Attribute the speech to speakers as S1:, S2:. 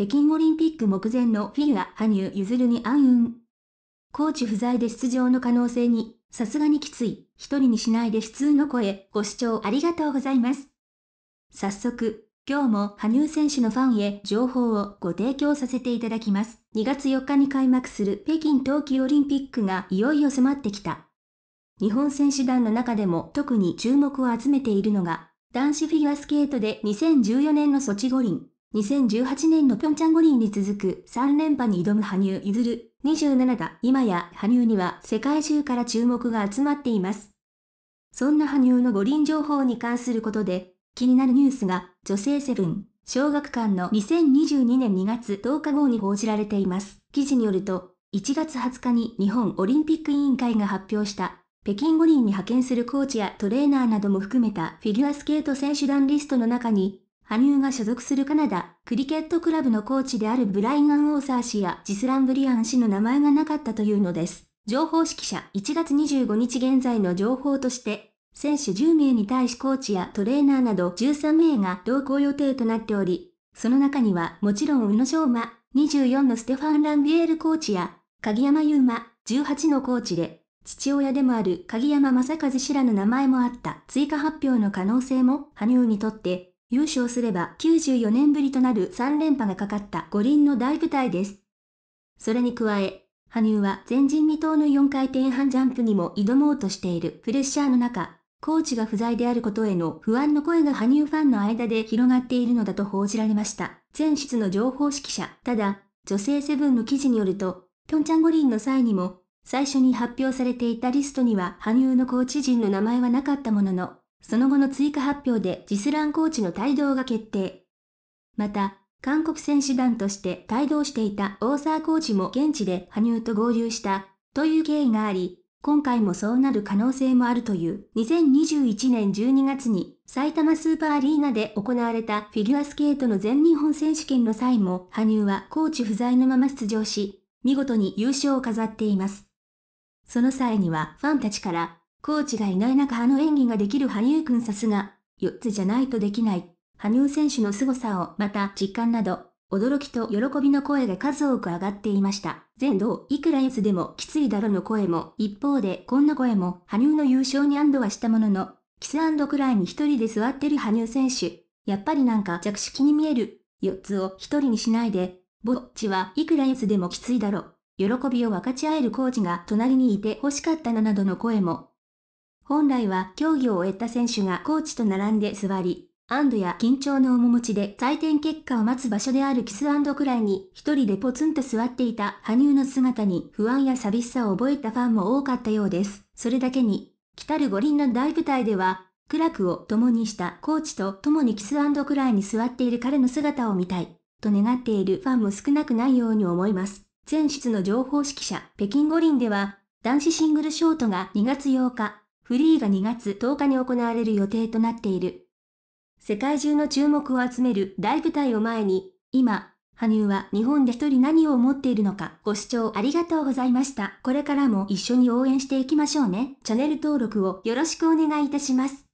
S1: 北京オリンピック目前のフィギュア羽生結弦に暗雲。コーチ不在で出場の可能性に、さすがにきつい、一人にしないで普通の声、ご視聴ありがとうございます。早速、今日も羽生選手のファンへ情報をご提供させていただきます。2月4日に開幕する北京冬季オリンピックがいよいよ迫ってきた。日本選手団の中でも特に注目を集めているのが、男子フィギュアスケートで2014年のソチ五輪、2018年のピョンチャン五輪に続く3連覇に挑む羽生譲る27だ。今や羽生には世界中から注目が集まっています。そんな羽生の五輪情報に関することで気になるニュースが女性セブン小学館の2022年2月10日号に報じられています。記事によると1月20日に日本オリンピック委員会が発表した北京五輪に派遣するコーチやトレーナーなども含めたフィギュアスケート選手団リストの中に羽生が所属するカナダ、クリケットクラブのコーチであるブライアン・オーサー氏やジスラン・ブリアン氏の名前がなかったというのです。情報識者1月25日現在の情報として、選手10名に対しコーチやトレーナーなど13名が同行予定となっており、その中にはもちろん宇野昌磨、24のステファン・ランビエールコーチや、鍵山優馬、18のコーチで、父親でもある鍵山正和氏らの名前もあった追加発表の可能性も、羽生にとって優勝すれば94年ぶりとなる3連覇がかかった五輪の大舞台です。それに加え、羽生は前人未到の4回転半ジャンプにも挑もうとしているプレッシャーの中、コーチが不在であることへの不安の声が羽生ファンの間で広がっているのだと報じられました。前室の情報指揮者、ただ、女性セブンの記事によると、ピョンチャン五輪の際にも、最初に発表されていたリストには羽生のコーチ陣の名前はなかったものの、その後の追加発表でジスランコーチの帯同が決定。また、韓国選手団として帯同していた大沢コーチも現地で羽生と合流したという経緯があり、今回もそうなる可能性もあるという2021年12月に埼玉スーパーアリーナで行われたフィギュアスケートの全日本選手権の際も羽生はコーチ不在のまま出場し、見事に優勝を飾っています。その際にはファンたちからコーチがいない中あの演技ができる羽生くんさすが、4つじゃないとできない。羽生選手の凄さをまた実感など、驚きと喜びの声が数多く上がっていました。全道、いくらつでもきついだろの声も、一方でこんな声も、羽生の優勝に安堵はしたものの、キスくらいに一人で座ってる羽生選手。やっぱりなんか弱式に見える。四つを一人にしないで、ぼっちはいくらつでもきついだろ。喜びを分かち合えるコーチが隣にいて欲しかったななどの声も本来は競技を終えた選手がコーチと並んで座り、安堵や緊張の面持ちで採点結果を待つ場所であるキスくらいに一人でポツンと座っていた羽生の姿に不安や寂しさを覚えたファンも多かったようです。それだけに、来たる五輪の大舞台では、苦楽を共にしたコーチと共にキスくらいに座っている彼の姿を見たい、と願っているファンも少なくないように思います。前室の情報指揮者、北京五輪では、男子シングルショートが2月8日、フリーが2月10日に行われる予定となっている。世界中の注目を集める大舞台を前に、今、羽生は日本で一人何を思っているのかご視聴ありがとうございました。これからも一緒に応援していきましょうね。チャンネル登録をよろしくお願いいたします。